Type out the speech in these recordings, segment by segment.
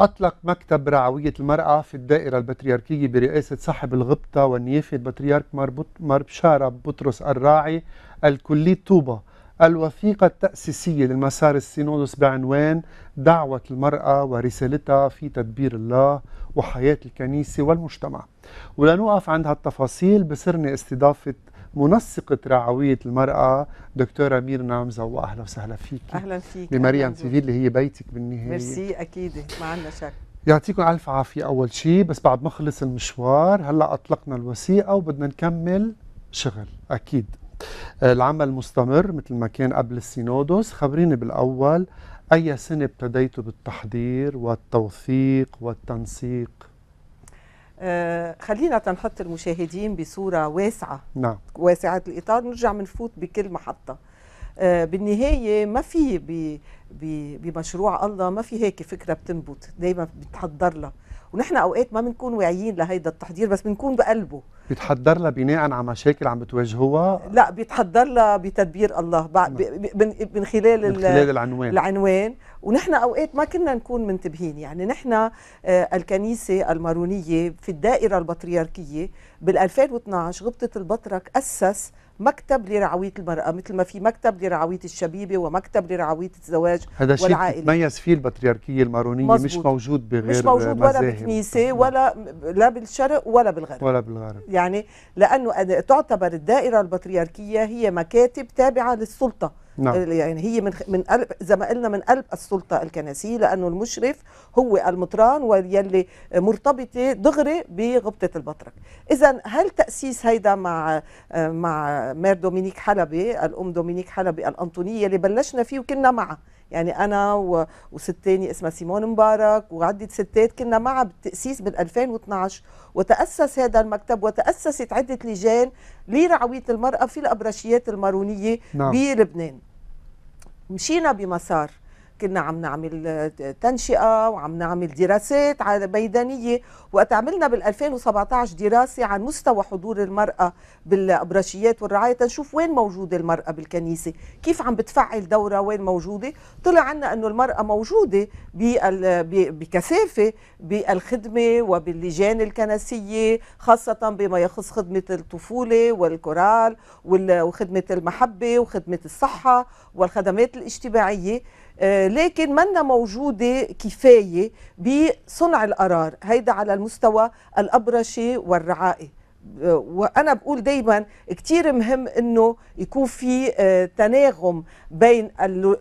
أطلق مكتب رعوية المرأة في الدائرة البطريركية برئاسة صاحب الغبطة والنيافة البطريرك بشارة بطرس الراعي الكلية طوبة الوثيقة التأسيسية للمسار السينودوس بعنوان دعوة المرأة ورسالتها في تدبير الله وحياة الكنيسة والمجتمع ولنوقف عند هالتفاصيل بسرني استضافة منسقة رعوية المرأة دكتورة ميرنا مزوة أهلا وسهلا فيك أهلا فيك بمريم تيفي اللي هي بيتك بالنهاية ميرسي أكيد ما عندنا شك يعطيكم ألف عافية أول شيء بس بعد ما خلص المشوار هلأ أطلقنا الوثيقة وبدنا نكمل شغل أكيد آه، العمل مستمر مثل ما كان قبل السينودوس خبريني بالأول أي سنة ابتديتوا بالتحضير والتوثيق والتنسيق آه، خلينا تنحط المشاهدين بصورة واسعة نعم واسعة الإطار نرجع منفوت بكل محطة آه، بالنهاية ما في بمشروع الله ما في هيك فكرة بتنبت دايما بتحضر لها ونحن أوقات ما بنكون واعيين لهيدا التحضير بس بنكون بقلبه بيتحضر لها بناء على مشاكل عم بتواجهوها لا بيتحضر لها بتدبير الله نعم. من خلال من خلال العنوان العنوان ونحن اوقات ما كنا نكون منتبهين يعني نحن آه، الكنيسه المارونيه في الدائره البطريركيه بال2012 غبطه البطرك اسس مكتب لرعويه المراه مثل ما في مكتب لرعويه الشبيبه ومكتب لرعويه الزواج هذا والعائله هذا تميز فيه البطريركيه المارونيه مزبوط. مش موجود بغير مش موجود ولا بالكنيسه نعم. ولا لا بالشرق ولا بالغرب ولا بالغرب يعني لانه تعتبر الدائره البطريركيه هي مكاتب تابعه للسلطه نعم. يعني هي من من قلب زي ما قلنا من قلب السلطه الكنسيه لانه المشرف هو المطران واللي مرتبطه دغري بغبطه البطرك اذا هل تاسيس هيدا مع مع مير دومينيك حلبي الام دومينيك حلبي الانطونيه اللي بلشنا فيه وكنا معه يعني انا وست تاني اسمها سيمون مبارك وعده ستات كنا معها بالتاسيس بال 2012 وتاسس هذا المكتب وتاسست عده لجان لرعويه المراه في الابرشيات المارونيه نعم. بلبنان مشينا بمسار كنا عم نعمل تنشئه وعم نعمل دراسات ميدانيه وقت عملنا بال 2017 دراسه عن مستوى حضور المراه بالابرشيات والرعايه تنشوف وين موجوده المراه بالكنيسه كيف عم بتفعل دورها وين موجوده طلع عنا انه المراه موجوده بكثافه بالخدمه وباللجان الكنسيه خاصه بما يخص خدمه الطفوله والكورال وخدمه المحبه وخدمه الصحه والخدمات الاجتماعيه آه، لكن منا موجودة كفاية بصنع القرار هيدا على المستوى الأبرشي والرعائي آه، وانا بقول دايما كتير مهم انه يكون في آه، تناغم بين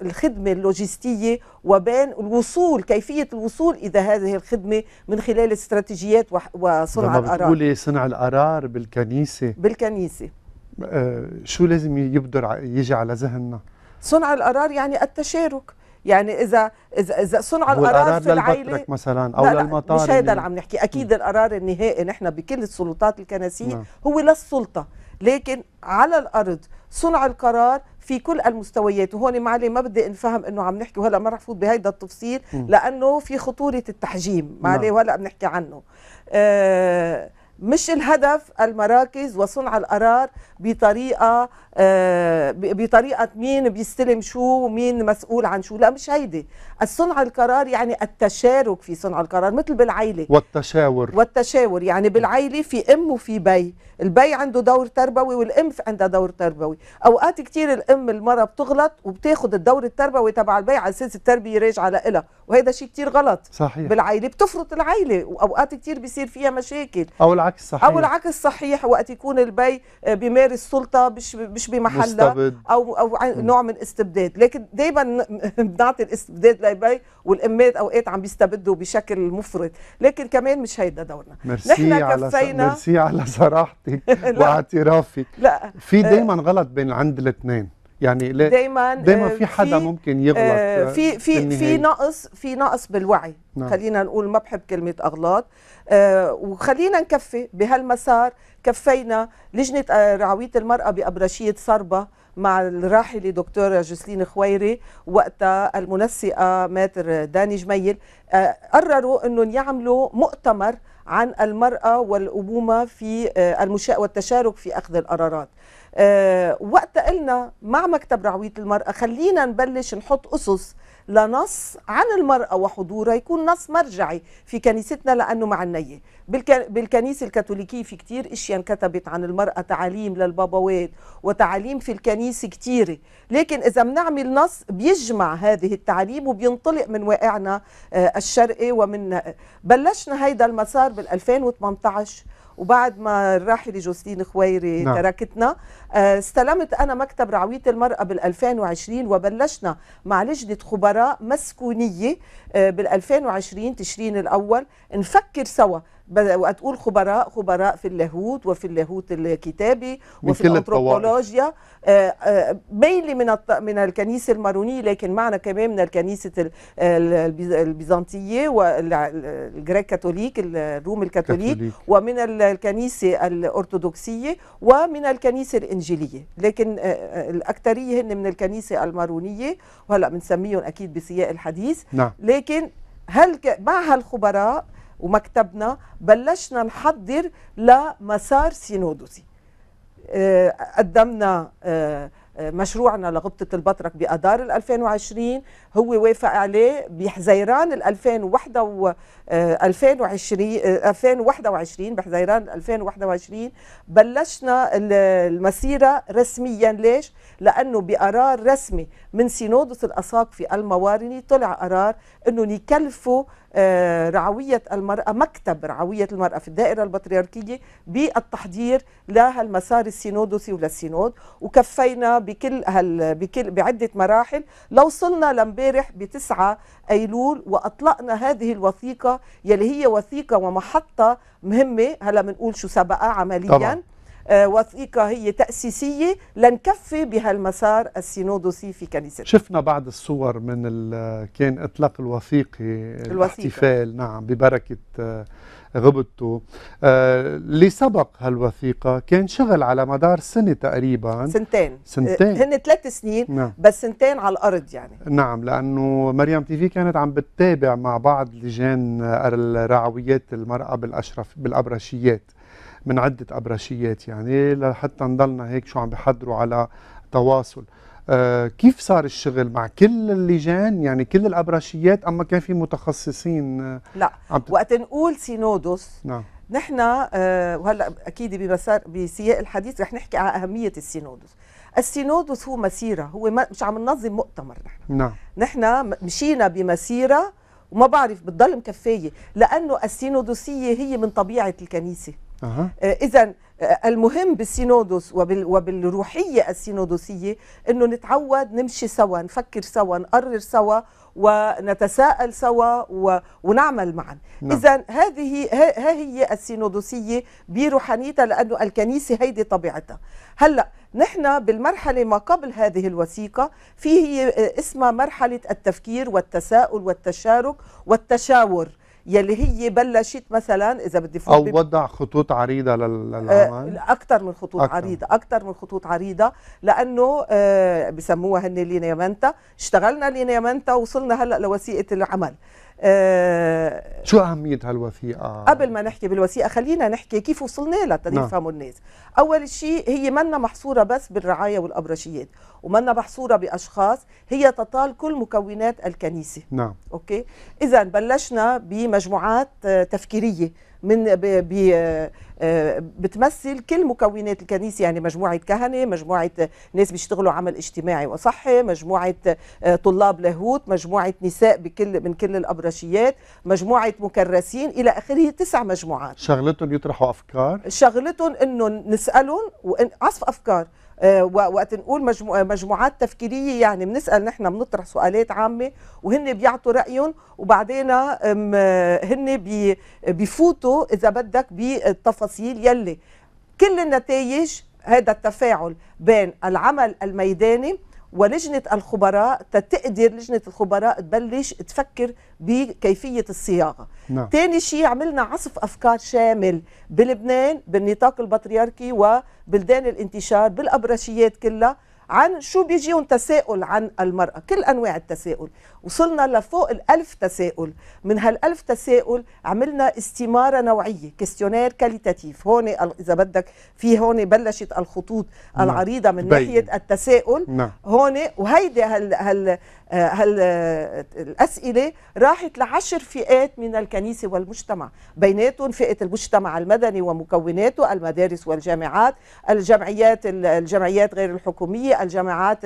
الخدمه اللوجستيه وبين الوصول كيفيه الوصول الى هذه الخدمه من خلال استراتيجيات وصنع لما القرار بتقولي صنع القرار بالكنيسه بالكنيسه شو لازم يبدر يجي على ذهننا صنع القرار يعني التشارك يعني اذا اذا اذا صنع القرار في العائله مثلا او لا لا للمطار مش هيدا اللي عم نحكي اكيد القرار النهائي نحن بكل السلطات الكنسيه نعم. هو للسلطه لكن على الارض صنع القرار في كل المستويات وهون معلي ما بدي انفهم انه عم نحكي وهلا ما رح فوت بهيدا التفصيل لانه في خطوره التحجيم معلي نعم. وهلا بنحكي عنه آه مش الهدف المراكز وصنع القرار بطريقه آه، بطريقه مين بيستلم شو ومين مسؤول عن شو لا مش هيدي الصنع القرار يعني التشارك في صنع القرار مثل بالعيله والتشاور والتشاور يعني بالعيله في ام وفي بي البي عنده دور تربوي والام عندها دور تربوي اوقات كثير الام المره بتغلط وبتاخذ الدور التربوي تبع البي على اساس التربيه راجعه لها وهذا شيء كثير غلط صحيح بالعيله بتفرط العيله واوقات كثير بيصير فيها مشاكل او العيلة العكس صحيح او العكس صحيح وقت يكون البي بيمارس سلطه مش مش بمحلها او او نوع من استبداد لكن دايما بنعطي الاستبداد للبي والامات اوقات عم بيستبدوا بشكل مفرط لكن كمان مش هيدا دورنا ميرسي كفينا ميرسي على صراحتك واعترافك لا في آه. دايما غلط بين عند الاثنين يعني دايما دايما آه، في حدا ممكن يغلط آه، في في في نقص في نقص بالوعي نعم. خلينا نقول ما بحب كلمه اغلاط آه، وخلينا نكفي بهالمسار كفينا لجنه رعويه المراه بابرشيه صربه مع الراحلة دكتورة جسلين خويري وقتها المنسقة ماتر داني جميل قرروا أنهم يعملوا مؤتمر عن المرأة والأبومة في المشا... والتشارك في أخذ القرارات آه، وقت قلنا مع مكتب رعويه المراه خلينا نبلش نحط اسس لنص عن المرأة وحضورها يكون نص مرجعي في كنيستنا لأنه معنية بالكنيسة الكاثوليكية في كتير إشياء انكتبت عن المرأة تعاليم للبابوات وتعاليم في الكنيسة كتيرة لكن إذا بنعمل نص بيجمع هذه التعاليم وبينطلق من واقعنا آه، الشرقي ومن بلشنا هيدا المسار بال 2018 وبعد ما الراحلة جوستين خويري نعم. تركتنا آه، استلمت أنا مكتب رعوية المرأة بال2020 وبلشنا مع لجنة خبراء مسكونية آه، بال2020 تشرين الأول نفكر سوا وقت تقول خبراء خبراء في اللاهوت وفي اللاهوت الكتابي وفي الانثروبولوجيا ميلي آه، من من الكنيسه المارونيه لكن معنا كمان من الكنيسه البيزنطيه والجريك كاثوليك الروم الكاثوليك ومن الكنيسه الارثوذكسيه ومن الكنيسه الانجيليه لكن آه، آه، الاكثريه هن من الكنيسه المارونيه وهلا بنسميهم اكيد بسياق الحديث نعم. لكن هل مع هالخبراء ومكتبنا بلشنا نحضر لمسار سينودوسي آه، قدمنا مشروعنا لغبطة البطرك بأدار 2020 هو وافق عليه بحزيران 2021 2021 آه، آه، بحزيران 2021 بلشنا المسيرة رسميا ليش؟ لأنه بقرار رسمي من سينودس الأساق في الموارنة طلع قرار أنه يكلفوا آه، رعوية المرأة مكتب رعوية المرأة في الدائرة البطريركية بالتحضير لهالمسار السينودوسي وللسينود وكفينا بكل هال بكل بعدة مراحل لوصلنا لامبارح ب 9 أيلول وأطلقنا هذه الوثيقة يلي هي وثيقة ومحطة مهمة هلا بنقول شو سبقها عمليا طبعا. آه، وثيقة هي تأسيسية لنكفي بهالمسار السينودوسي في كنيستنا شفنا بعض الصور من كان إطلاق الوثيقة الاحتفال نعم ببركة آه، غبطته آه، اللي سبق هالوثيقة كان شغل على مدار سنة تقريبا سنتين سنتين هن ثلاث سنين نعم. بس سنتين على الأرض يعني نعم لأنه مريم تيفي كانت عم بتتابع مع بعض لجان الرعويات المرأة بالأشرف بالأبرشيات من عده ابرشيات يعني لحتى نضلنا هيك شو عم بحضروا على تواصل آه كيف صار الشغل مع كل اللجان يعني كل الابرشيات اما كان في متخصصين آه، لا عم تت... وقت نقول سينودوس نعم نحن آه وهلا اكيد بمسار بسياق الحديث رح نحكي على اهميه السينودوس السينودوس هو مسيره هو مش عم ننظم مؤتمر نحن نعم نحن مشينا بمسيره وما بعرف بتضل مكفيه لانه السينودوسيه هي من طبيعه الكنيسه أه. اذا آه، المهم بالسينودوس وبال وبالروحيه السينودوسيه انه نتعود نمشي سوا نفكر سوا نقرر سوا ونتساءل سوا ونعمل معا نعم. اذا هذه ها هي السينودوسيه بروحانيتها لانه الكنيسه هيدي طبيعتها هلا نحن بالمرحله ما قبل هذه الوثيقه في هي آه، اسمها مرحله التفكير والتساؤل والتشارك والتشاور يلي هي بلشت مثلا اذا بدي او وضع خطوط عريضه آه، للعمل اكثر من خطوط أكتر. عريضه اكثر من خطوط عريضه لانه آه، بسموها هن لينيامنتا اشتغلنا لينيامنتا وصلنا هلا لوثيقه العمل آه شو أهمية هالوثيقة؟ قبل ما نحكي بالوثيقة خلينا نحكي كيف وصلنا لها لتقدر نعم. يفهموا الناس. أول شيء هي منا محصورة بس بالرعاية والأبرشيات ومنا محصورة بأشخاص هي تطال كل مكونات الكنيسة. نعم. أوكي؟ إذا بلشنا بمجموعات آه، تفكيرية من بي بي آه، بتمثل كل مكونات الكنيسه يعني مجموعه كهنه مجموعه ناس بيشتغلوا عمل اجتماعي وصحي مجموعه آه، طلاب لاهوت مجموعه نساء بكل من كل الابرشيات مجموعه مكرسين الى اخره تسع مجموعات شغلتهم يطرحوا افكار شغلتهم انه نسالهم وعصف افكار آه، وقت نقول مجمو... آه، مجموعات تفكيريه يعني بنسال نحن بنطرح سؤالات عامه وهن بيعطوا رايهم وبعدين آه، هن بي... بيفوتوا اذا بدك بالتفاصيل يلي كل النتائج هذا التفاعل بين العمل الميداني ولجنه الخبراء تتقدر لجنه الخبراء تبلش تفكر بكيفيه الصياغه نعم. تاني شيء عملنا عصف افكار شامل بلبنان بالنطاق البطريركي وبلدان الانتشار بالابرشيات كلها عن شو بيجيهم تساؤل عن المرأة كل أنواع التساؤل وصلنا لفوق الألف تساؤل من هالألف تساؤل عملنا استمارة نوعية كيستيونير كاليتاتيف هون إذا بدك في هون بلشت الخطوط نعم. العريضة من ناحية التساؤل نعم. هون وهيدي هال, هال آه، هل آه، الأسئلة راحت لعشر فئات من الكنيسة والمجتمع بيناتهم فئة المجتمع المدني ومكوناته المدارس والجامعات الجمعيات الجمعيات غير الحكومية الجماعات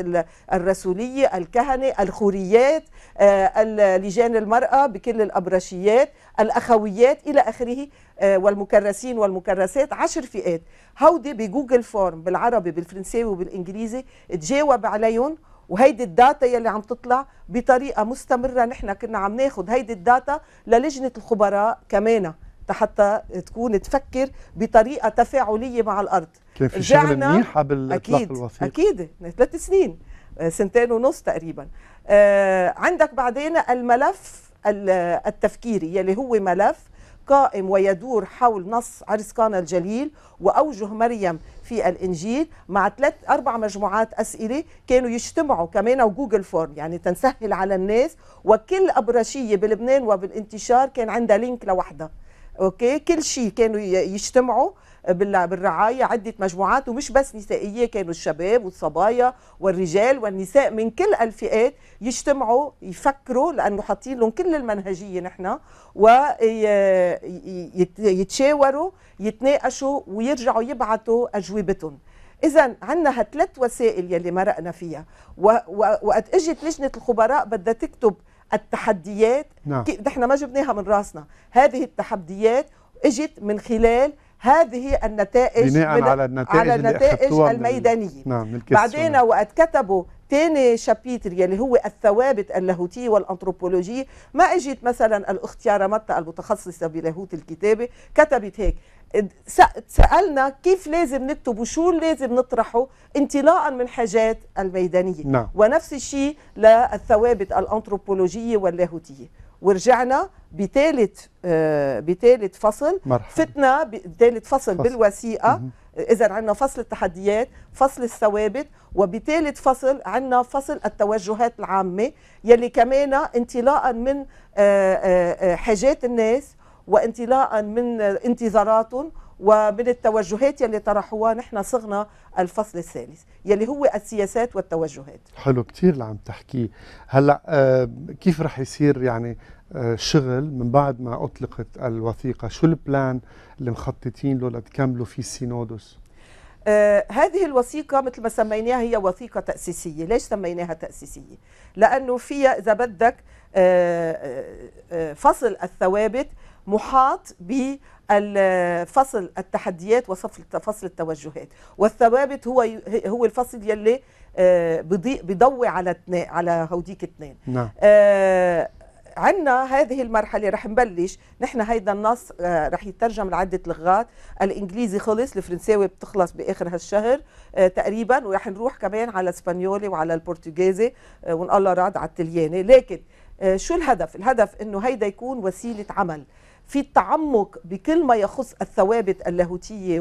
الرسولية الكهنة الخوريات آه، لجان المرأة بكل الأبرشيات الأخويات إلى آخره والمكرسين والمكرسات عشر فئات هودي بجوجل فورم بالعربي بالفرنساوي وبالإنجليزي تجاوب عليهم وهيدي الداتا يلي عم تطلع بطريقه مستمره نحن كنا عم ناخذ هيدي الداتا للجنه الخبراء كمان حتى تكون تفكر بطريقه تفاعليه مع الارض كان في شغل منيحه بالاطلاق الوثيق اكيد ثلاث سنين آه، سنتين ونص تقريبا آه، عندك بعدين الملف التفكيري يلي هو ملف قائم ويدور حول نص عرس قانا الجليل وأوجه مريم في الانجيل مع ثلاث اربع مجموعات اسئله كانوا يجتمعوا كمان وجوجل فورم يعني تنسهل على الناس وكل ابرشيه بلبنان وبالانتشار كان عندها لينك لوحدها اوكي كل شيء كانوا يجتمعوا بالرعاية عدة مجموعات ومش بس نسائية كانوا الشباب والصبايا والرجال والنساء من كل الفئات يجتمعوا يفكروا لأنه حاطين لهم كل المنهجية نحن ويتشاوروا يتناقشوا ويرجعوا يبعثوا أجوبتهم إذا عندنا هالثلاث وسائل يلي مرقنا فيها وقت اجت لجنة الخبراء بدها تكتب التحديات نعم. نحن ما جبناها من راسنا هذه التحديات اجت من خلال هذه النتائج بناء على النتائج, على النتائج الميدانيه نعم بعدين وقت كتبوا تاني شابيتر يلي هو الثوابت اللاهوتية والأنثروبولوجية ما اجت مثلا الأخت يارا متى المتخصصة بلاهوت الكتابة كتبت هيك سألنا كيف لازم نكتب وشو لازم نطرحه انطلاقا من حاجات الميدانية لا. نعم. ونفس الشيء للثوابت الأنثروبولوجية واللاهوتية ورجعنا بثالث آه، بثالث فصل مرحبا. فتنا بثالث فصل, فصل بالوثيقه اذا عندنا فصل التحديات فصل الثوابت وبثالث فصل عندنا فصل التوجهات العامه يلي كمان انطلاقا من آه، آه، حاجات الناس وانطلاقا من انتظاراتهم ومن التوجهات يلي طرحوها نحن صغنا الفصل الثالث يلي هو السياسات والتوجهات حلو كثير اللي عم تحكيه هلا آه كيف رح يصير يعني آه شغل من بعد ما اطلقت الوثيقه شو البلان اللي مخططين له لتكملوا فيه السينودوس آه هذه الوثيقة مثل ما سميناها هي وثيقة تأسيسية ليش سميناها تأسيسية؟ لأنه فيها إذا بدك آه آه, آه، فصل الثوابت محاط ب فصل التحديات وفصل التوجهات والثوابت هو هو الفصل يلي آه، بضوي على على هوديك اثنين نعم. آه عندنا هذه المرحله رح نبلش نحن هيدا النص آه رح يترجم لعده لغات الانجليزي خلص الفرنساوي بتخلص باخر هالشهر آه تقريبا ورح نروح كمان على الاسبانيولي وعلى البرتغيزي آه وان الله راد على التلياني لكن آه شو الهدف الهدف انه هيدا يكون وسيله عمل في التعمق بكل ما يخص الثوابت اللاهوتية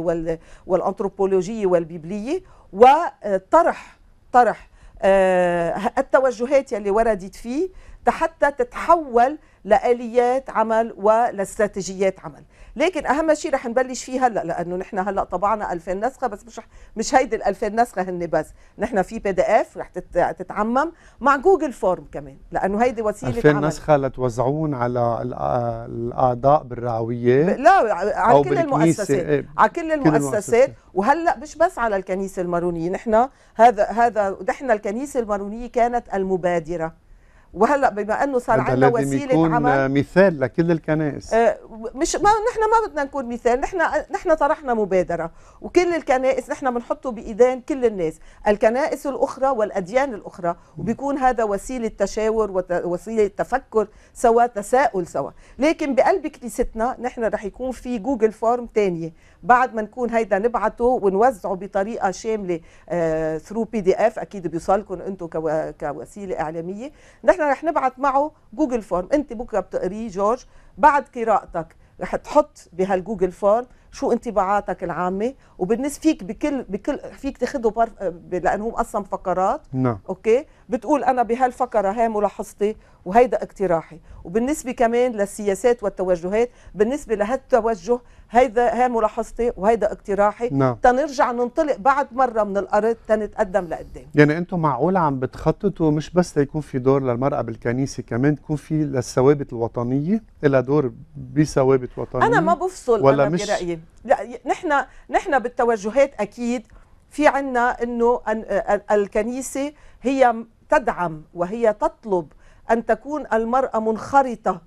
والأنثروبولوجية والبيبلية وطرح طرح آه، التوجهات يلي وردت فيه حتى تتحول لآليات عمل ولاستراتيجيات عمل لكن اهم شيء رح نبلش فيه هلا لانه نحن هلا طبعنا 2000 نسخه بس مش مش هيدي ال 2000 نسخه هن بس نحن في بي دي اف رح تتعمم مع جوجل فورم كمان لانه هيدي وسيله 2000 عمل. نسخه لتوزعون على الاعضاء بالرعويه لا إيه. على كل المؤسسات على كل المؤسسات وهلا مش بس على الكنيسه المارونيه نحن هذا هذا نحن الكنيسه المارونيه كانت المبادره وهلا بما انه صار عندنا وسيله يكون عمل مثال لكل الكنائس آه، مش ما نحن ما بدنا نكون مثال نحن نحن طرحنا مبادره وكل الكنائس نحن بنحطه بايدين كل الناس الكنائس الاخرى والاديان الاخرى وبيكون هذا وسيله تشاور ووسيله تفكر سوا تساؤل سوا لكن بقلب كنيستنا نحن رح يكون في جوجل فورم ثانيه بعد ما نكون هيدا نبعته ونوزعه بطريقه شامله ثرو بي دي اف اكيد بيوصلكم انتم كوسيله اعلاميه نحن رح نبعث معه جوجل فورم انت بكره بتقريه جورج بعد قراءتك رح تحط بهالجوجل فورم شو انطباعاتك العامه وبالنسبه فيك بكل بكل فيك تاخده بر... لانه مقسم فقرات نعم اوكي بتقول انا بهالفقره هاي ملاحظتي وهيدا اقتراحي وبالنسبه كمان للسياسات والتوجهات بالنسبه لهالتوجه هيدا هاي ملاحظتي وهيدا اقتراحي نعم تنرجع ننطلق بعد مره من الارض تنتقدم لقدام يعني انتم معقول عم بتخططوا مش بس يكون في دور للمراه بالكنيسه كمان تكون في للثوابت الوطنيه لها دور بثوابت وطنيه انا ما بفصل ولا أنا مش برأيي. لا نحن نحن بالتوجهات اكيد في عنا انه الكنيسه هي تدعم وهي تطلب ان تكون المراه منخرطه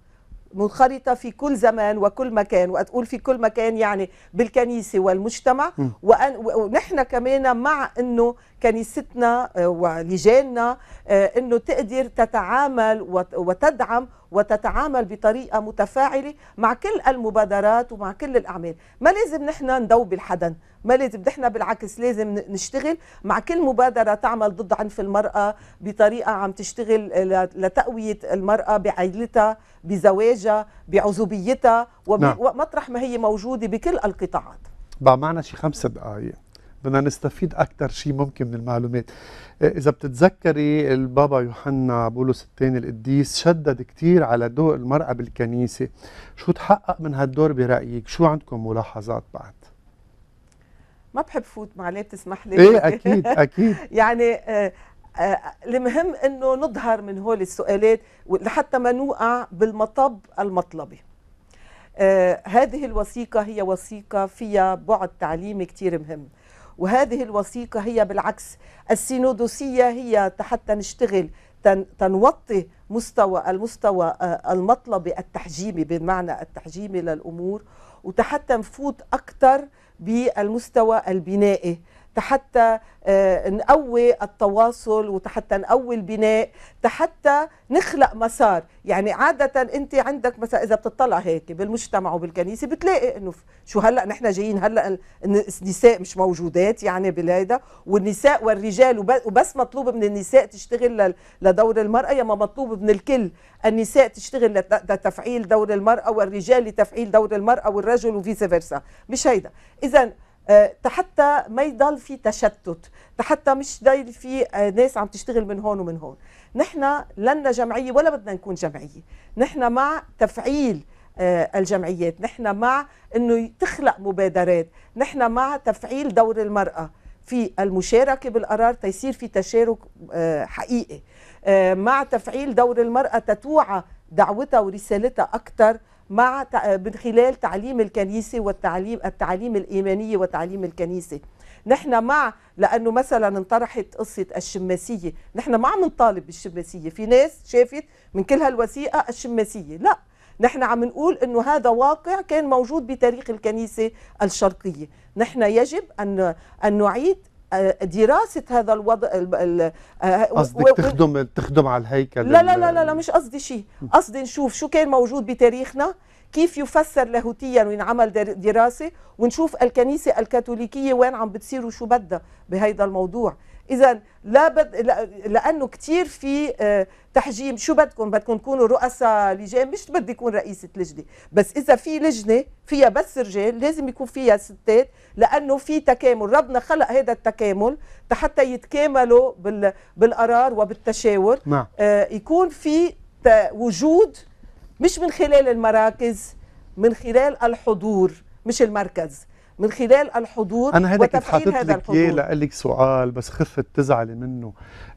منخرطه في كل زمان وكل مكان وتقول في كل مكان يعني بالكنيسه والمجتمع وأن ونحن كمان مع انه كنيستنا آه، ولجاننا آه، انه تقدر تتعامل وتدعم وتتعامل بطريقة متفاعلة مع كل المبادرات ومع كل الأعمال ما لازم نحن ندوب الحدا ما لازم نحن بالعكس لازم نشتغل مع كل مبادرة تعمل ضد عنف المرأة بطريقة عم تشتغل لتقوية المرأة بعائلتها بزواجها بعزوبيتها نعم. ومطرح ما هي موجودة بكل القطاعات بقى معنا شي خمس دقائق بدنا نستفيد أكثر شيء ممكن من المعلومات آه، إذا بتتذكري البابا يوحنا بولس الثاني القديس شدد كثير على دور المرأة بالكنيسة شو تحقق من هالدور برأيك شو عندكم ملاحظات بعد ما بحب فوت معليه بتسمح لي ايه اكيد اكيد يعني آه، آه، المهم انه نظهر من هول السؤالات لحتى ما نوقع بالمطب المطلبي آه هذه الوثيقه هي وثيقه فيها بعد تعليمي كثير مهم وهذه الوثيقة هي بالعكس السينودوسية هي حتى نشتغل تنوطي مستوى المستوى آه، المطلبي التحجيمي بمعنى التحجيمي للأمور وتحتى نفوت أكثر بالمستوى البنائي حتى آه، نقوي التواصل وحتى نقوي البناء حتى نخلق مسار يعني عادة أنت عندك مثلا إذا بتطلع هيك بالمجتمع وبالكنيسة بتلاقي أنه شو هلأ نحن جايين هلأ النساء مش موجودات يعني بالهيدا والنساء والرجال وبس مطلوب من النساء تشتغل لدور المرأة يما مطلوب من الكل النساء تشتغل لتفعيل دور المرأة والرجال لتفعيل دور المرأة والرجل وفيس فيرسا مش هيدا إذا آه، حتى ما يضل في تشتت حتى مش ضايل في آه، ناس عم تشتغل من هون ومن هون نحن لنا جمعية ولا بدنا نكون جمعية نحن مع تفعيل آه، الجمعيات نحن مع أنه تخلق مبادرات نحن مع تفعيل دور المرأة في المشاركة بالقرار تيصير في تشارك حقيقي مع تفعيل دور المرأة تتوعى دعوتها ورسالتها أكثر مع من خلال تعليم الكنيسة والتعليم التعليم الإيمانية وتعليم الكنيسة نحن مع لأنه مثلا انطرحت قصة الشماسية نحن ما عم نطالب بالشماسية في ناس شافت من كل هالوثيقة الشماسية لا نحن عم نقول انه هذا واقع كان موجود بتاريخ الكنيسه الشرقيه، نحن يجب ان ان نعيد آه، دراسه هذا الوضع آه، قصدك تخدم تخدم على الهيكل لا لا لا لا, مش قصدي شيء قصدي نشوف شو كان موجود بتاريخنا كيف يفسر لاهوتيا وينعمل دراسه ونشوف الكنيسه الكاثوليكيه وين عم بتصير وشو بدها بهيدا الموضوع اذا لا بد لانه كثير في آه، تحجيم شو بدكم بدكم تكونوا رؤساء لجان مش بدي يكون رئيسه لجنه بس اذا في لجنه فيها بس رجال لازم يكون فيها ستات لانه في تكامل ربنا خلق هذا التكامل حتى يتكاملوا بالقرار وبالتشاور نعم. آه يكون في وجود مش من خلال المراكز من خلال الحضور مش المركز من خلال الحضور انا هذا كنت حاطط لك لك سؤال بس خفت تزعلي منه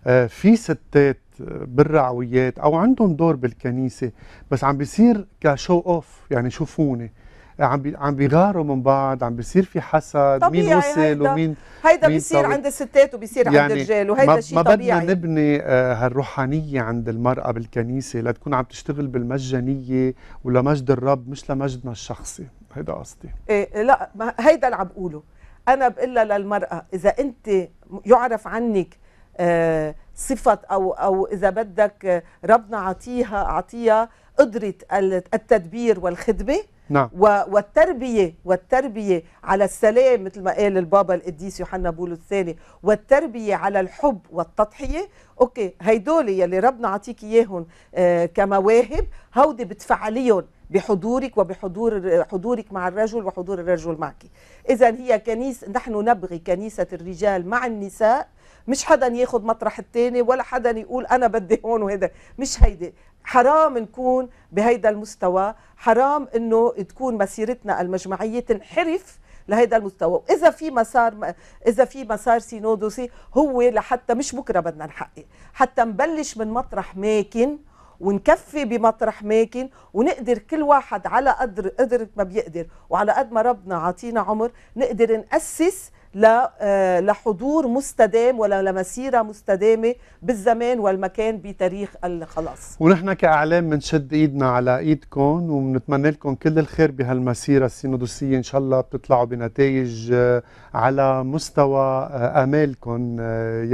آه في ستات بالرعويات او عندهم دور بالكنيسه بس عم بيصير كشو اوف يعني شوفوني عم بي عم بيغاروا من بعض عم بيصير في حسد مين وصل ومين هيدا بيصير عند الستات وبيصير يعني عند الرجال وهيدا شيء طبيعي ما بدنا نبني آه، هالروحانيه عند المراه بالكنيسه لتكون عم تشتغل بالمجانيه ولمجد الرب مش لمجدنا الشخصي هيدا قصدي ايه لا ما هيدا اللي عم بقوله انا بقولها للمراه اذا انت يعرف عنك آه، صفة أو أو إذا بدك آه، ربنا عطيها عطيها قدرة التدبير والخدمة نعم والتربيه والتربيه على السلام مثل ما قال البابا القديس يوحنا بولو الثاني والتربيه على الحب والتضحيه اوكي هيدول يلي ربنا عطيك اياهم آه، كمواهب هودي بتفعليهم بحضورك وبحضور حضورك مع الرجل وحضور الرجل معك اذا هي كنيسه نحن نبغي كنيسه الرجال مع النساء مش حدا ياخذ مطرح الثاني ولا حدا يقول انا بدي هون وهذا مش هيدي حرام نكون بهيدا المستوى حرام انه تكون مسيرتنا المجمعيه تنحرف لهيدا المستوى اذا في مسار اذا في مسار سينودوسي هو لحتى مش بكره بدنا نحقق حتى نبلش من مطرح ماكن ونكفي بمطرح ماكن ونقدر كل واحد على قدر قدرة ما بيقدر وعلى قد ما ربنا عاطينا عمر نقدر نأسس آه، لحضور مستدام ولا لمسيرة مستدامة بالزمان والمكان بتاريخ الخلاص ونحن كأعلام بنشد إيدنا على إيدكم ومنتمنى لكم كل الخير بهالمسيرة السينودوسية إن شاء الله بتطلعوا بنتائج آه، على مستوى آه، آمالكم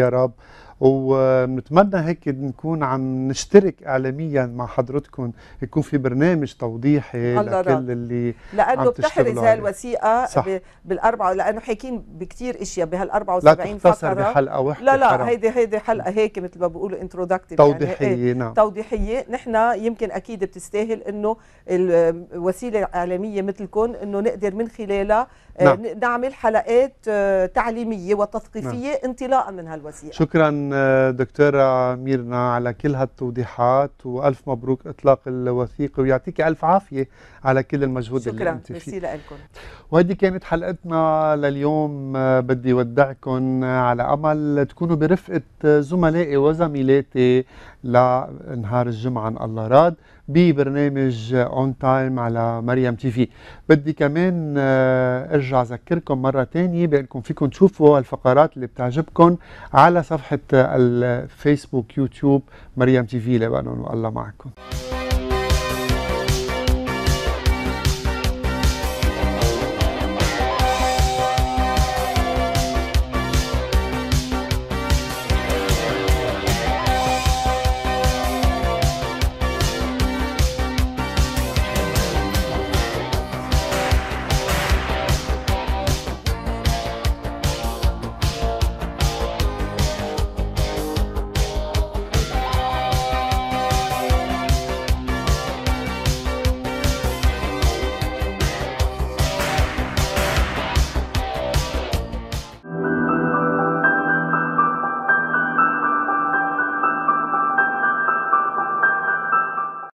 يا رب ونتمنى هيك نكون عم نشترك اعلاميا مع حضرتكم يكون في برنامج توضيحي لكل رب. اللي لانه بتحرز هالوثيقه بالاربعه لانه حاكيين بكثير اشياء بهال 74 فقره لا بحلقه واحده لا لا هيدي هيدي حلقه هيك مثل ما بيقولوا انتروداكتيف يعني توضيحيه يعني نعم توضيحيه نحن يمكن اكيد بتستاهل انه الوسيله اعلاميه مثلكم انه نقدر من خلالها آه، نعم. نعمل حلقات آه، تعليميه وتثقيفيه نعم. انطلاقا من هالوثيقه شكرا شكرا دكتورة ميرنا على كل هالتوضيحات وألف مبروك إطلاق الوثيقة ويعطيك ألف عافية على كل المجهود شكرا. اللي أنت فيه شكرا لكم وهذه كانت حلقتنا لليوم بدي ودعكم على أمل تكونوا برفقة زملائي وزميلاتي لنهار الجمعة إن الله راد ببرنامج اون تايم على مريم تي في بدي كمان آه، ارجع اذكركم مرة تانية بانكم فيكم تشوفوا الفقرات اللي بتعجبكم على صفحة الفيسبوك يوتيوب مريم تي في لبنان والله معكم